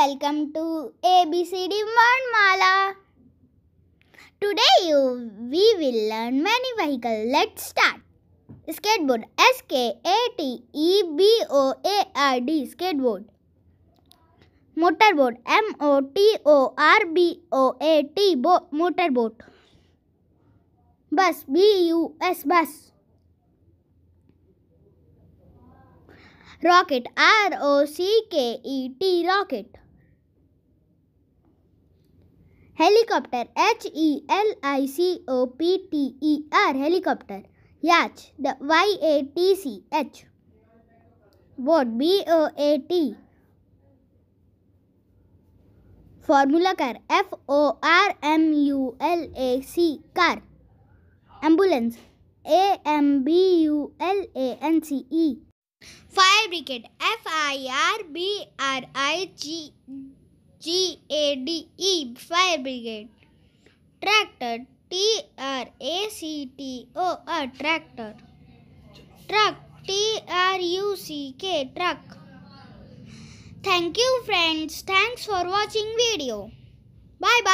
welcome to ABCD World mala. Today you we will learn many vehicles. Let's start. Skateboard S K A T E B O A R D skateboard. Motorboat M O T O R B O A T bo motorboat. Bus B U S bus. rocket r o c k e t rocket helicopter H E e L I C O P T E e R helicopter yacht the Y A T C H boat B O A T formula car F O R M U L A C car ambulance A M B U L A N C E fire brigade F I R B R I G G A D E Fire Brigade Tractor T R A C T O R Tractor Truck T R U C K Truck Thank you friends. Thanks for watching video. Bye bye.